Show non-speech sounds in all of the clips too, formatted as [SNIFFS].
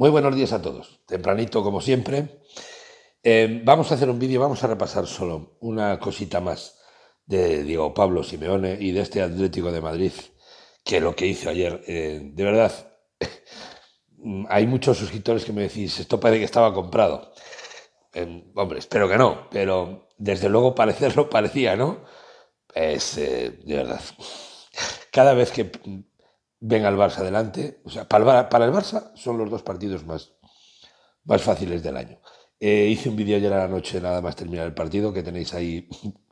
Muy buenos días a todos. Tempranito, como siempre. Eh, vamos a hacer un vídeo, vamos a repasar solo una cosita más de Diego Pablo Simeone y de este Atlético de Madrid, que lo que hizo ayer, eh, de verdad, [LAUGHS] hay muchos suscriptores que me decís, esto parece que estaba comprado. Eh, hombre, espero que no, pero desde luego parecerlo [LAUGHS] parecía, ¿no? Es pues, de verdad. Cada vez que ven al Barça adelante. O sea, para, el Barça son los dos partidos más, más fáciles del año. Eh, hice un vídeo ayer a la noche, nada más terminar el partido, que tenéis ahí [LAUGHS]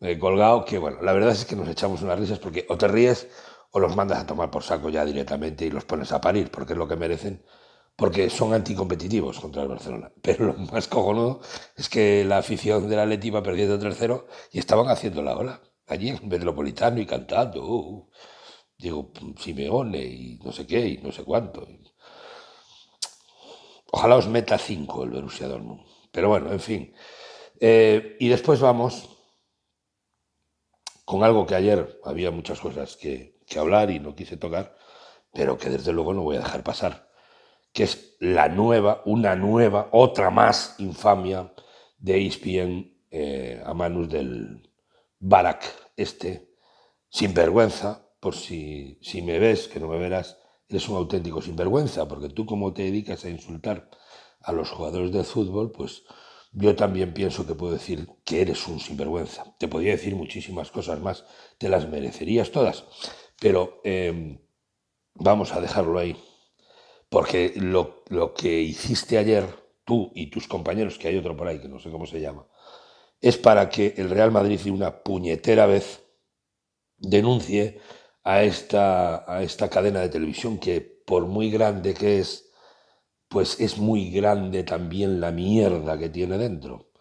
eh, colgado, que bueno, la verdad es que nos echamos unas risas porque o te ríes o los mandas a tomar por saco ya directamente y los pones a parir, porque es lo que merecen, porque son anticompetitivos contra el Barcelona. [LAUGHS] Pero lo más cojonudo es que la afición la Leti va perdiendo 3-0 y estaban haciendo la ola allí en Metropolitano y cantando. Uh, uh. Digo, pues, Simeone y no sé qué y no sé cuánto. Ojalá os meta 5 el Borussia Dortmund. Pero bueno, en fin. Eh, y después vamos con algo que ayer había muchas cosas que, hablar y no quise tocar, pero que desde luego no voy a dejar pasar, que es la nueva, una nueva, otra más infamia de ESPN eh, a manos del Barak este, sin vergüenza, por si, si me ves, que no me verás, eres un auténtico sinvergüenza, porque tú como te dedicas a insultar a los jugadores de fútbol, pues yo también pienso que puedo decir que eres un sinvergüenza. Te podría decir muchísimas cosas más, te las merecerías todas, pero em, vamos a dejarlo ahí, porque lo, lo que hiciste ayer, tú y tus compañeros, que hay otro por ahí que no sé cómo se llama, es para que el Real Madrid de una puñetera vez denuncie a esta, a esta cadena de televisión que por muy grande que es, pues es muy grande también la mierda que tiene dentro.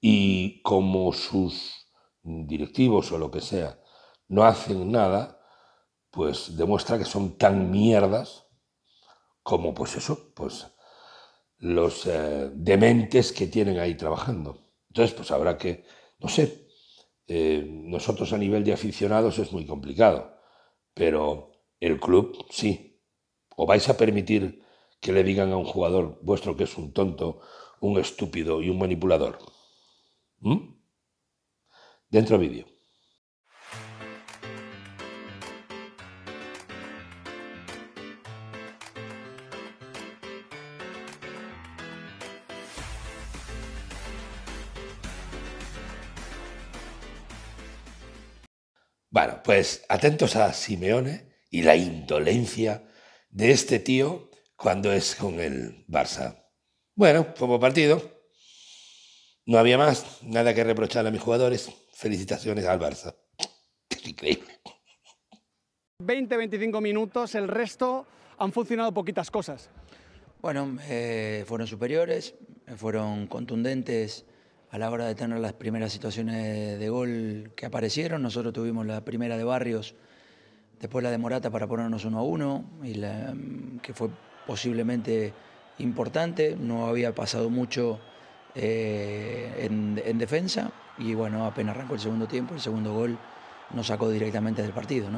Y como sus directivos o lo que sea no hacen nada, pues demuestra que son tan mierdas como pues eso, pues los eh, dementes que tienen ahí trabajando. Entonces, pues habrá que, no sé, eh, nosotros a nivel de aficionados es muy complicado. Pero el club sí. ¿O vais a permitir que le digan a un jugador vuestro que es un tonto, un estúpido y un manipulador? ¿Mm? Dentro vídeo. Bueno, pues atentos a Simeone y la indolencia de este tío cuando es con el Barça. Bueno, como partido, no había más, nada que reprochar a mis jugadores. Felicitaciones al Barça. [LAUGHS] increíble. 20-25 minutos, el resto han funcionado poquitas cosas. Bueno, eh, fueron superiores, fueron contundentes a la hora de tener las primeras situaciones de gol que aparecieron. Nosotros tuvimos la primera de Barrios, después la de Morata para ponernos uno a uno, y mm, que fue posiblemente importante. No había pasado mucho eh, en, defensa y bueno, apenas arrancó el segundo tiempo, el segundo gol nos sacó directamente del partido. Eh,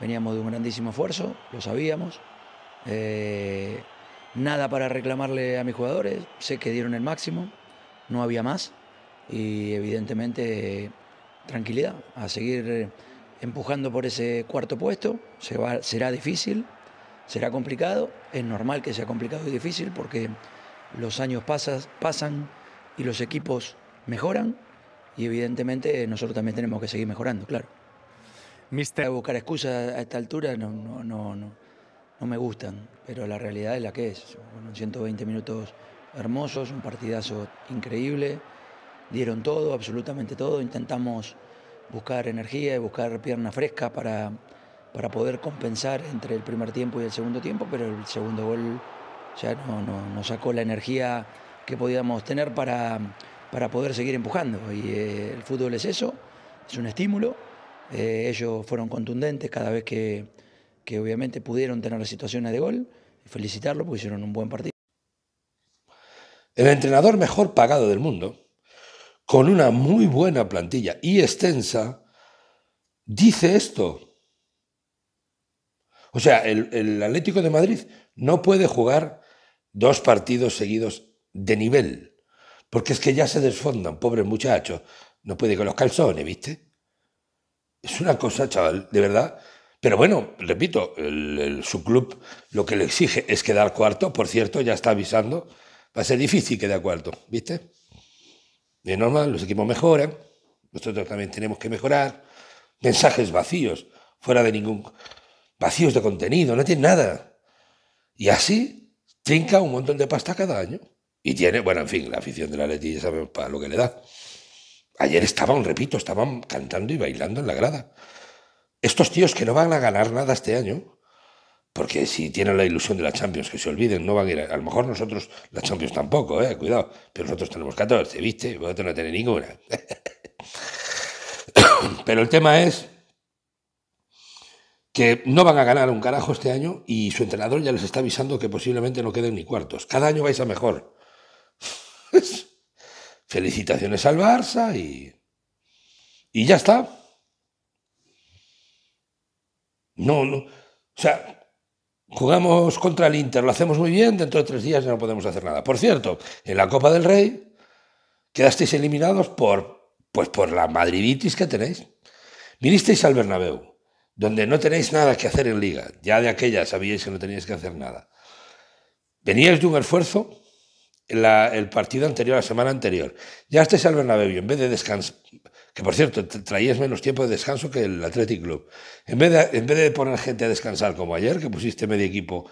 veníamos de un grandísimo esfuerzo, lo sabíamos. Eh, nada para reclamarle a mis jugadores, sé que dieron el máximo no había más y evidentemente tranquilidad, a seguir eh, empujando por ese cuarto puesto, será difícil, será complicado, es normal que sea complicado y difícil porque los años pasan y los equipos mejoran y evidentemente nosotros también tenemos que seguir mejorando, claro. Mister... Buscar excusas a esta altura no, no, no, me gustan, pero la realidad es la que es. 120 minutos hermosos, un partidazo increíble. Dieron todo, absolutamente todo. Intentamos buscar energía y buscar pierna fresca para, para poder compensar entre el primer tiempo y el segundo tiempo, pero el segundo gol ya no, sacó la energía que podíamos tener para, para poder seguir empujando. Y eh, el fútbol es eso, es un estímulo. Eh, ellos fueron contundentes cada vez que, obviamente pudieron tener las situaciones de gol. Felicitarlo porque hicieron un buen partido. El entrenador mejor pagado del mundo, con una muy buena plantilla y extensa, dice esto. O sea, el, Atlético de Madrid no puede jugar dos partidos seguidos de nivel, porque es que ya se desfondan, pobre muchachos. No puede con los calzones, ¿viste? Es una cosa, chaval, de verdad. Pero bueno, repito, el, el, su club lo que le exige es quedar cuarto, por cierto, ya está avisando va a ser difícil quedar cuarto, ¿viste? Es normal, los equipos mejoran, nosotros también tenemos que mejorar. Mensajes vacíos, fuera de ningún. vacíos de contenido, no tiene nada. Y así trinca un montón de pasta cada año. Y tiene, bueno, en fin, la afición de la Leti sabemos para lo que le da. Ayer estaban, repito, estaban cantando y bailando en la grada. Estos tíos que no van a ganar nada este año, porque si tienen la ilusión de la Champions, que se olviden, no van a ir. A, lo mejor nosotros, la Champions tampoco, eh, cuidado. Pero nosotros tenemos 14, ¿viste? Vosotros no tenéis ninguna. [COUGHS] pero el tema es que no van a ganar un carajo este año y su entrenador ya les está avisando que posiblemente no queden ni cuartos. Cada año vais a mejor. [LAUGHS] Felicitaciones al Barça y. Y ya está. No, no. O sea, Jugamos contra el Inter, lo hacemos muy bien, dentro de tres días ya no podemos hacer nada. Por cierto, en la Copa del Rey quedasteis eliminados por, pues por la madriditis que tenéis. Vinisteis al Bernabéu, donde no tenéis nada que hacer en liga. Ya de aquella sabíais que no teníais que hacer nada. Veníais de un esfuerzo el partido anterior, la semana anterior. Ya estáis al Bernabéu y en vez de descansar, que por cierto traías menos tiempo de descanso que el Athletic Club. En vez, de, en vez de poner gente a descansar como ayer, que pusiste medio equipo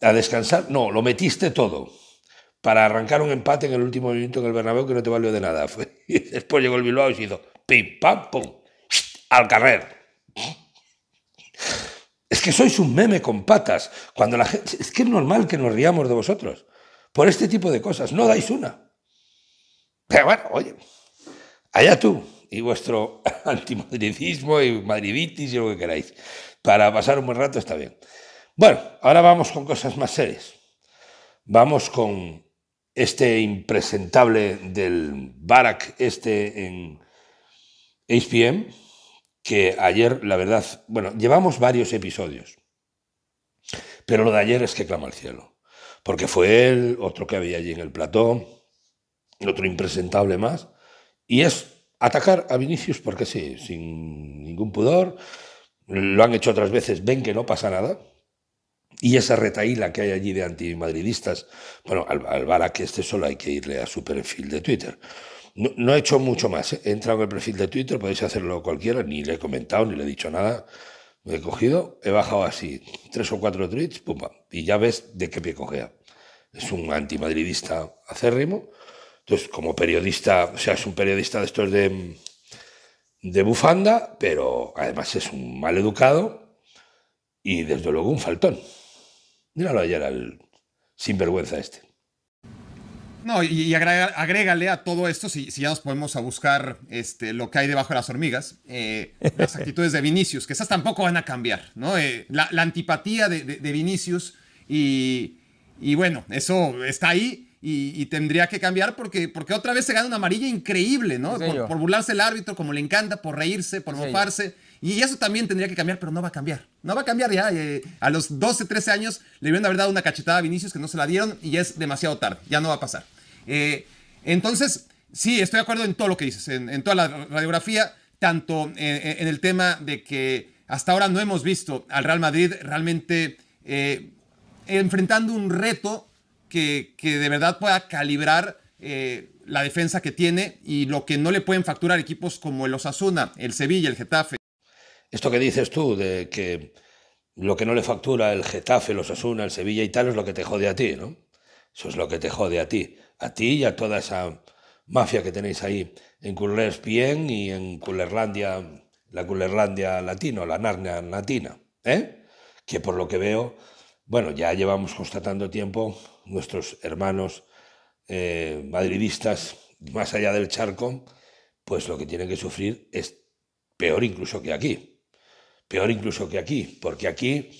a descansar, no, lo metiste todo para arrancar un empate en el último minuto en el Bernabéu que no te valió de nada. [LAUGHS] después llegó el Bilbao y se hizo pim, pam, pum, [SNIFFS] al carrer. Es que sois un meme con patas. Cuando la gente, es que es normal que nos riamos de vosotros por este tipo de cosas. No dais una. Pero bueno, oye, allá tú y vuestro [LAUGHS] antimadridismo y madriditis y lo que queráis. Para pasar un buen rato está bien. Bueno, ahora vamos con cosas más serias. Vamos con este impresentable del Barak este en HPM, que ayer, la verdad, bueno, llevamos varios episodios, pero lo de ayer es que clama al cielo, porque fue él, otro que había allí en el plató, otro impresentable más, y es Atacar a Vinicius porque sí, sin ningún pudor. Lo han hecho otras veces, ven que no pasa nada. Y esa retaíla que hay allí de antimadridistas, bueno, al, al que esté solo hay que irle a su perfil de Twitter. No, he hecho mucho más. ¿eh? He entrado en el perfil de Twitter, podéis hacerlo cualquiera, ni le he comentado, ni le he dicho nada. Me he cogido, he bajado así tres o cuatro tweets, pum, y ya ves de qué pie cogea. Es un antimadridista acérrimo entonces, como periodista, o sea, es un periodista de estos de, bufanda, pero además es un mal educado y desde luego un faltón. Míralo ayer al sinvergüenza este. No, y, agrégale a todo esto, si, si, ya nos podemos a buscar este, lo que hay debajo de las hormigas, eh, las actitudes de Vinicius, que esas tampoco van a cambiar, ¿no? Eh, la, antipatía de, de, Vinicius y, y, bueno, eso está ahí y, tendría que cambiar porque, porque otra vez se gana una amarilla increíble, ¿no? por, burlarse el árbitro, como le encanta, por reírse, por mofarse. Y eso también tendría que cambiar, pero no va a cambiar. No va a cambiar ya. Eh, a los 12, 13 años le a haber dado una cachetada a Vinicius que no se la dieron y es demasiado tarde. Ya no va a pasar. Eh, entonces, sí, estoy de acuerdo en todo lo que dices, en, toda la radiografía, tanto en, el tema de que hasta ahora no hemos visto al Real Madrid realmente eh, enfrentando un reto que, de verdad pueda calibrar eh, la defensa que tiene y lo que no le pueden facturar equipos como el Osasuna, el Sevilla, el Getafe. Esto que dices tú, de que lo que no le factura el Getafe, el Osasuna, el Sevilla y tal, es lo que te jode a ti, ¿no? Eso es lo que te jode a ti. A ti y a toda esa mafia que tenéis ahí en bien y en Cullerlandia, la Cullerlandia latina, la Narnia latina, ¿eh? Que por lo que veo bueno, ya llevamos constatando tiempo nuestros hermanos eh, madridistas, más allá del charco, pues lo que tienen que sufrir es peor incluso que aquí. Peor incluso que aquí, porque aquí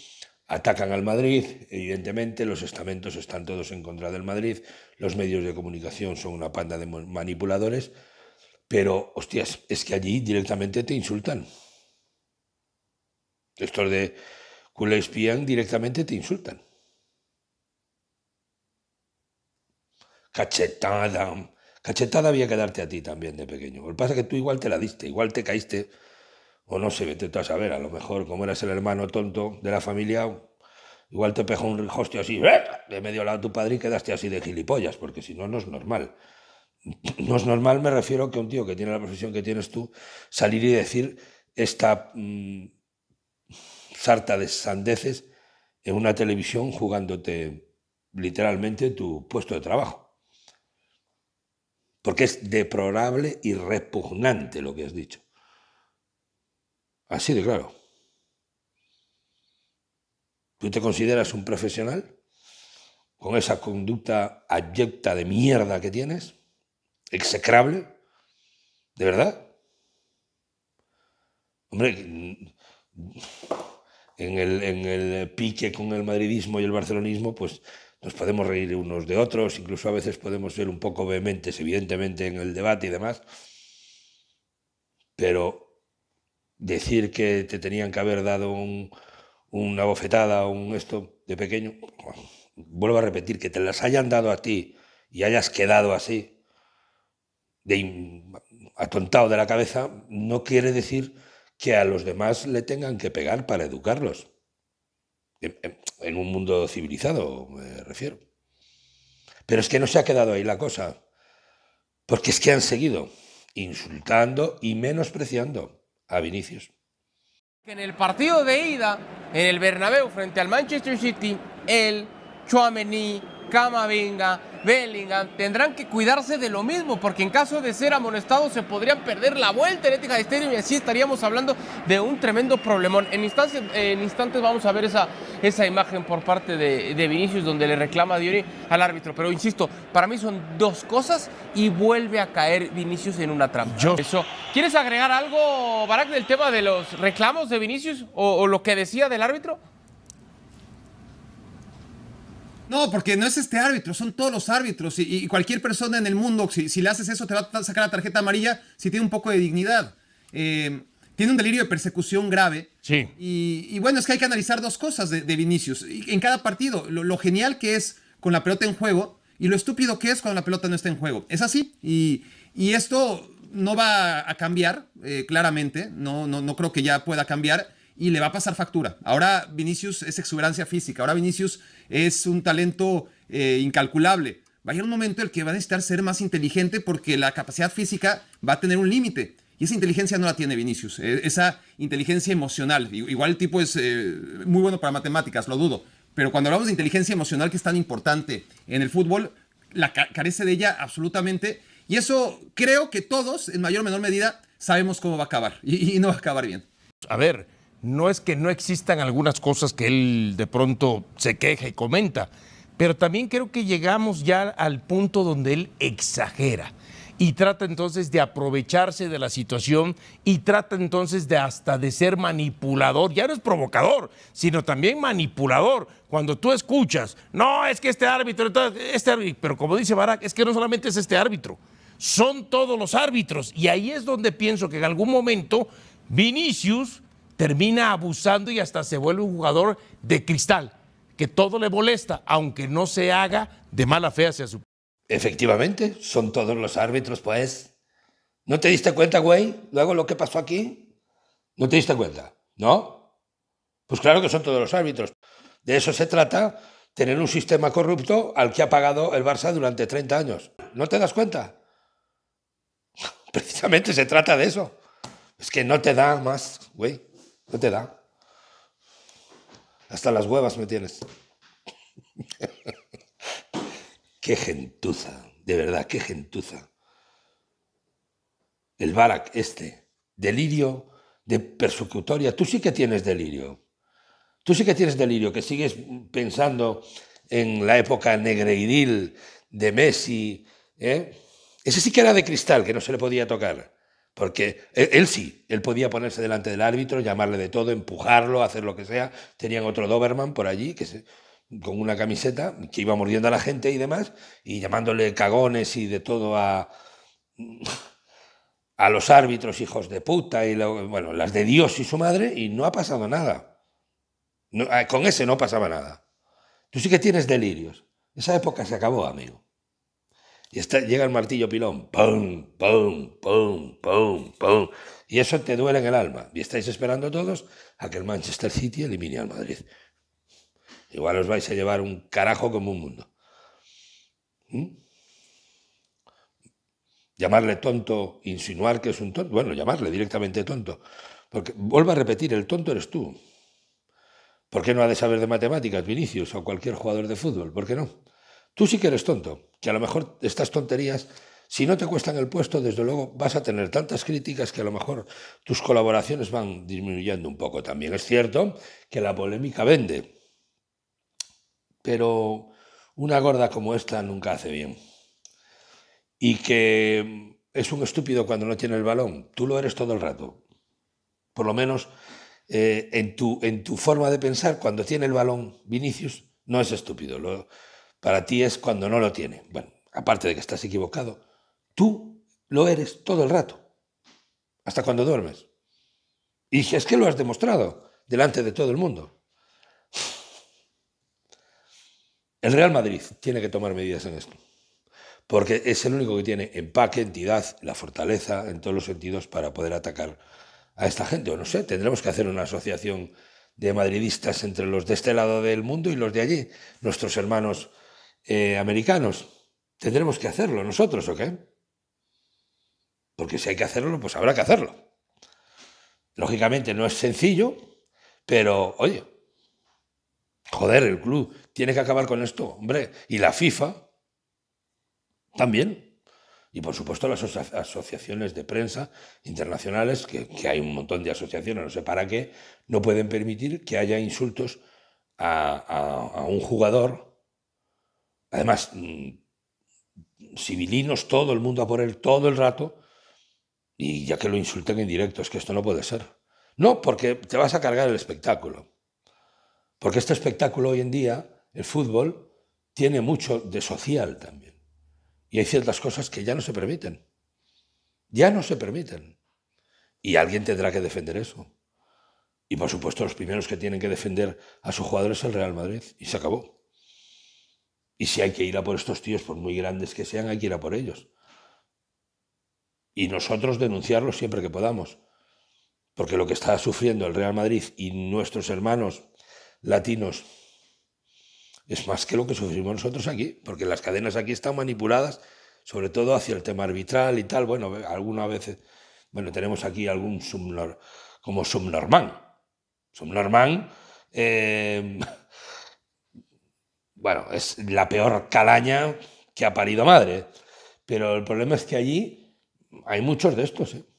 atacan al Madrid, evidentemente los estamentos están todos en contra del Madrid, los medios de comunicación son una panda de manipuladores, pero hostias, es que allí directamente te insultan. es de espían directamente te insultan. Cachetada. Cachetada había que darte a ti también de pequeño. Lo que pasa es que tú igual te la diste, igual te caíste, o no sé, vete tú a saber, a lo mejor como eras el hermano tonto de la familia, igual te pegó un hostio así, ¡eh! de medio lado a tu padre y quedaste así de gilipollas, porque si no, no es normal. No es normal, me refiero a que un tío que tiene la profesión que tienes tú, salir y decir esta... Mm, sarta de sandeces en una televisión jugándote literalmente tu puesto de trabajo. Porque es deplorable y repugnante lo que has dicho. Así de claro. ¿Tú te consideras un profesional con esa conducta abyecta de mierda que tienes? ¿Execrable? ¿De verdad? Hombre, en el, pique con el madridismo y el barcelonismo, pues nos podemos reír unos de otros, incluso a veces podemos ser un poco vehementes, evidentemente, en el debate y demás, pero decir que te tenían que haber dado una bofetada o un esto de pequeño, vuelvo a repetir, que te las hayan dado a ti y hayas quedado así, de atontado de la cabeza, no quiere decir que a los demás le tengan que pegar para educarlos. En, un mundo civilizado, me refiero. Pero es que no se ha quedado ahí la cosa, porque es que han seguido insultando y menospreciando a Vinicius. En el partido de ida, en el Bernabéu frente al Manchester City, él, Chouameni, Camavinga, Bellingham, tendrán que cuidarse de lo mismo, porque en caso de ser amonestados se podrían perder la vuelta en Etihad Stadium y así estaríamos hablando de un tremendo problemón. En instantes, vamos a ver esa, esa imagen por parte de, Vinicius donde le reclama a Diori al árbitro, pero insisto, para mí son dos cosas y vuelve a caer Vinicius en una trampa. ¿Quieres agregar algo, Barack, del tema de los reclamos de Vinicius o lo que decía del árbitro? No, porque no es este árbitro, son todos los árbitros y, cualquier persona en el mundo, si, le haces eso, te va a sacar la tarjeta amarilla si tiene un poco de dignidad. Eh, tiene un delirio de persecución grave. Sí. Y, bueno, es que hay que analizar dos cosas de, Vinicius. En cada partido, lo, genial que es con la pelota en juego y lo estúpido que es cuando la pelota no está en juego. Es así. Y, esto no va a cambiar, eh, claramente. no, no creo que ya pueda cambiar y le va a pasar factura. Ahora Vinicius es exuberancia física, ahora Vinicius es un talento eh, incalculable. Va a llegar un momento en el que va a necesitar ser más inteligente porque la capacidad física va a tener un límite. Y esa inteligencia no la tiene Vinicius, e, esa inteligencia emocional. Igual el tipo es eh, muy bueno para matemáticas, lo dudo. Pero cuando hablamos de inteligencia emocional, que es tan importante en el fútbol, la carece de ella absolutamente. Y eso creo que todos, en mayor o menor medida, sabemos cómo va a acabar. y no va a acabar bien. A ver, no es que no existan algunas cosas que él de pronto se queja y comenta, pero también creo que llegamos ya al punto donde él exagera y trata entonces de aprovecharse de la situación y trata entonces de hasta de ser manipulador. Ya no es provocador, sino también manipulador. Cuando tú escuchas, no, es que este árbitro, este árbitro, pero como dice Barak, es que no solamente es este árbitro, son todos los árbitros. Y ahí es donde pienso que en algún momento Vinicius termina abusando y hasta se vuelve un jugador de cristal, que todo le molesta, aunque no se haga de mala fe hacia su... Efectivamente, son todos los árbitros, pues. ¿No te diste cuenta, güey? Luego lo que pasó aquí. ¿No te diste cuenta? ¿No? Pues claro que son todos los árbitros. De eso se trata, tener un sistema corrupto al que ha pagado el Barça durante 30 años. ¿No te das cuenta? [LAUGHS] Precisamente se trata de eso. Es que no te da más, güey. ¿Qué te da? Hasta las huevas me tienes. [LAUGHS] qué gentuza, de verdad, qué gentuza. El Barak este, delirio de persecutoria. Tú sí que tienes delirio. Tú sí que tienes delirio, que sigues pensando en la época negreidil de Messi. ¿eh? Ese sí que era de cristal, que no se le podía tocar. Porque él, sí, él podía ponerse delante del árbitro, llamarle de todo, empujarlo, hacer lo que sea. Tenían otro Doberman por allí que con una camiseta que iba mordiendo a la gente y demás, y llamándole cagones y de todo a, a los árbitros, hijos de puta, y bueno, las de Dios y su madre, y no ha pasado nada. Ah, con ese no pasaba nada. Tú sí que tienes delirios. Esa época se acabó, amigo. Y llega el martillo pilón, ¡pum, pum, pum, pum, pum! Y eso te duele en el alma. Y estáis esperando todos a que el Manchester City elimine al Madrid. Igual os vais a llevar un carajo como un mundo. ¿Mm? Llamarle tonto, insinuar que es un tonto, bueno, llamarle directamente tonto. Porque, vuelvo a repetir, el tonto eres tú. ¿Por qué no ha de saber de matemáticas, Vinicius, o cualquier jugador de fútbol? ¿Por qué no? Tú sí que eres tonto, que a lo mejor estas tonterías, si no te cuestan el puesto, desde luego vas a tener tantas críticas que a lo mejor tus colaboraciones van disminuyendo un poco también. Es cierto que la polémica vende, pero una gorda como esta nunca hace bien. Y que es un estúpido cuando no tiene el balón, tú lo eres todo el rato. Por lo menos eh, en, tu, en tu forma de pensar, cuando tiene el balón Vinicius, no es estúpido. Lo, para ti es cuando no lo tiene. Bueno, aparte de que estás equivocado, tú lo eres todo el rato, hasta cuando duermes. Y es que lo has demostrado delante de todo el mundo. El Real Madrid tiene que tomar medidas en esto, porque es el único que tiene empaque, entidad, la fortaleza en todos los sentidos para poder atacar a esta gente. O no sé, tendremos que hacer una asociación de madridistas entre los de este lado del mundo y los de allí, nuestros hermanos eh, americanos. ¿Tendremos que hacerlo nosotros o qué? Porque si hay que hacerlo, pues habrá que hacerlo. Lógicamente no es sencillo, pero oye, joder, el club tiene que acabar con esto, hombre. Y la FIFA también. Y por supuesto las asociaciones de prensa internacionales, que, hay un montón de asociaciones, no sé para qué, no pueden permitir que haya insultos a un jugador Además, mm, civilinos, todo el mundo a por él todo el rato, y ya que lo insulten en directo, es que esto no puede ser. No, porque te vas a cargar el espectáculo. Porque este espectáculo hoy en día, el fútbol, tiene mucho de social también. Y hay ciertas cosas que ya no se permiten. Ya no se permiten. Y alguien tendrá que defender eso. Y por supuesto, los primeros que tienen que defender a su jugador es el Real Madrid. Y se acabó. Y si hay que ir a por estos tíos, por muy grandes que sean, hay que ir a por ellos. Y nosotros denunciarlo siempre que podamos. Porque lo que está sufriendo el Real Madrid y nuestros hermanos latinos es más que lo que sufrimos nosotros aquí. Porque las cadenas aquí están manipuladas, sobre todo hacia el tema arbitral y tal. Bueno, alguna vez bueno, tenemos aquí algún como subnormán. Subnormán. Eh, bueno, es la peor calaña que ha parido madre. Pero el problema es que allí hay muchos de estos. ¿eh?